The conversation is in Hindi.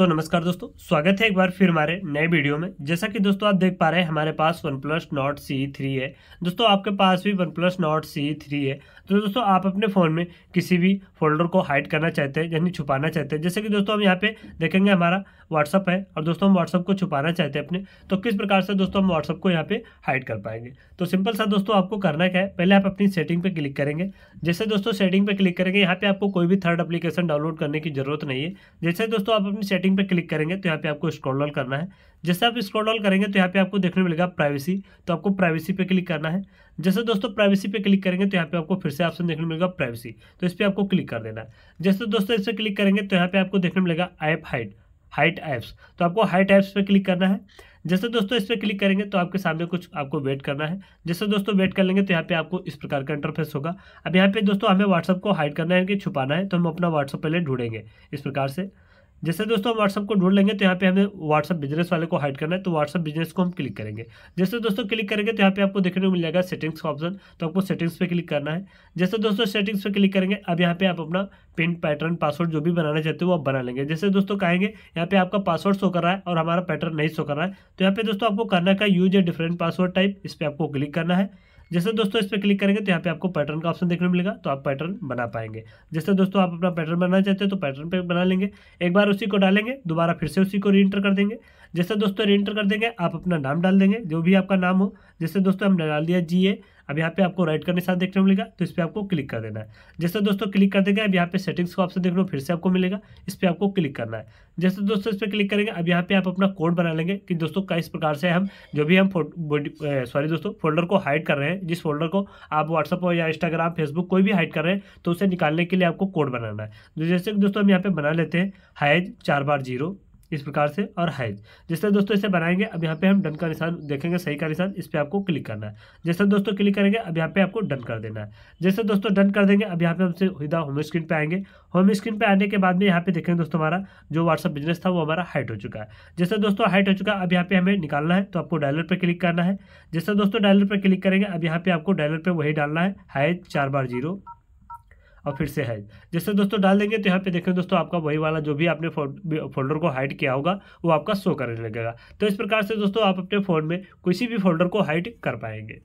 सो so, नमस्कार दोस्तों स्वागत है एक बार फिर हमारे नए वीडियो में जैसा कि दोस्तों आप देख पा रहे हैं हमारे पास OnePlus Nord C three है दोस्तों आपके पास भी OnePlus Nord C three है तो दोस्तों आप अपने फ़ोन में किसी भी फोल्डर को हाइड करना चाहते हैं यानी छुपाना चाहते हैं जैसे कि दोस्तों हम यहाँ पे देखेंगे हमारा व्हाट्सअप है और दोस्तों हम व्हाट्सअप को छुपाना चाहते हैं अपने तो किस प्रकार से दोस्तों हम व्हाट्सअप को यहाँ पे हाइड कर पाएंगे तो सिंपल सा दोस्तों आपको करना क्या है पहले आप अपनी सेटिंग पर क्लिक करेंगे जैसे दोस्तों सेटिंग पर क्लिक करेंगे यहाँ पर आपको कोई भी थर्ड अप्लीकेशन डाउनलोड करने की जरूरत नहीं है जैसे दोस्तों आप अपनी सेटिंग सेटिंग पे क्लिक करेंगे तो यहाँ पे आपको स्क्रॉल डाउन करना है जैसे आप स्क्रॉल डाउन करेंगे तो यहाँ पे आपको देखने मिलेगा प्राइवेसी तो आपको प्राइवेसी पे क्लिक करना है जैसे दोस्तों प्राइवेसी पे क्लिक करेंगे तो यहाँ पे आपको फिर से ऑप्शन देखने मिलेगा प्राइवेसी तो इस पर आपको क्लिक कर देना है जैसे दोस्तों इस पर क्लिक करेंगे तो यहाँ पे आपको देखने मिलेगा ऐप हाइट हाइट ऐप्स तो आपको हाइट ऐप्स पर क्लिक करना है जैसे दोस्तों इस पर क्लिक करेंगे तो आपके सामने कुछ आपको वेट करना है जैसे दोस्तों वेट कर लेंगे तो यहाँ पे आपको इस प्रकार का इंटरफेस होगा अब यहाँ पे दोस्तों हमें व्हाट्सअप को हाइड करना है कि छुपाना है तो हम अपना व्हाट्सअप पहले ढूंढेंगे इस प्रकार से जैसे दोस्तों हम व्हाट्सअप को ढूंढ लेंगे तो यहाँ पे हमें व्हाट्सअप बिजनेस वाले को हाइड करना है तो व्हाट्सअप बिजनेस को हम क्लिक करेंगे जैसे दोस्तों क्लिक करेंगे तो यहाँ पे आपको देखने को मिल जाएगा सेटिंग्स का ऑप्शन तो आपको सेटिंग्स पे क्लिक करना है जैसे दोस्तों सेटिंग्स पे क्लिक करेंगे अब यहाँ पे आप अपना पिन पैटर्न पासवर्ड जो भी बनाना चाहते हो वो आप बना लेंगे जैसे दोस्तों कहेंगे यहाँ पे आपका पासवर्ड शो कर रहा है और हमारा पैटर्न नहीं शो कर रहा है तो यहाँ पे दोस्तों आपको करना का use a different password type इस पर आपको क्लिक करना है जैसे दोस्तों इस पर क्लिक करेंगे तो यहाँ पे आपको पैटर्न का ऑप्शन देखने को मिलेगा तो आप पैटर्न बना पाएंगे जैसे दोस्तों आप अपना पैटर्न बनाना चाहते हैं तो पैटर्न पे बना लेंगे एक बार उसी को डालेंगे दोबारा फिर से उसी को री कर देंगे जैसे दोस्तों री कर देंगे आप अपना नाम डाल देंगे जो भी आपका नाम हो जैसे दोस्तों हमने डाल दिया जी अब यहाँ पे आपको राइट का निशान देखने को मिलेगा तो इस पर आपको क्लिक कर देना है जैसे दोस्तों क्लिक कर देंगे अब यहाँ पे सेटिंग्स का ऑप्शन देख लो फिर से आपको मिलेगा इस पर आपको क्लिक करना है जैसे दोस्तों इस पर क्लिक करेंगे अब यहाँ पे आप अपना कोड बना लेंगे कि दोस्तों किस प्रकार से हम जो भी हम सॉरी दोस्तों फोल्डर को हाइड कर रहे हैं जिस फोल्डर को आप व्हाट्सअप या इंस्टाग्राम फेसबुक कोई भी हाइड कर रहे हैं तो उसे निकालने के लिए आपको कोड बनाना है तो जैसे दोस्तों हम यहाँ पर बना लेते हैं हाइड चार बार जीरो इस प्रकार से और हैज जिस तरह दोस्तों इसे बनाएंगे अब यहाँ पे हम डन का निशान देखेंगे सही का निशान इस पर आपको क्लिक करना है जैसे दोस्तों क्लिक करेंगे अब यहाँ पे आपको डन कर देना है जैसे दोस्तों डन कर देंगे अब यहाँ पे हमसे सीधा होम स्क्रीन पे आएंगे होम स्क्रीन पे आने के बाद में यहाँ पे देखेंगे दोस्तों हमारा जो व्हाट्सअप बिजनेस था वो हमारा हाइट हो चुका है जैसे दोस्तों हाइट हो चुका है अब यहाँ पे हमें निकालना है तो आपको डायलर पर क्लिक करना है जैसे दोस्तों डायलर पर क्लिक करेंगे अब यहाँ पे आपको डायलर पर वही डालना है हाइज चार बार जीरो और फिर से हैज जैसे दोस्तों डाल देंगे तो यहाँ पे देखें दोस्तों आपका वही वाला जो भी आपने फोल्डर को हाइड किया होगा वो आपका शो करने लगेगा तो इस प्रकार से दोस्तों आप अपने फ़ोन में किसी भी फोल्डर को हाइड कर पाएंगे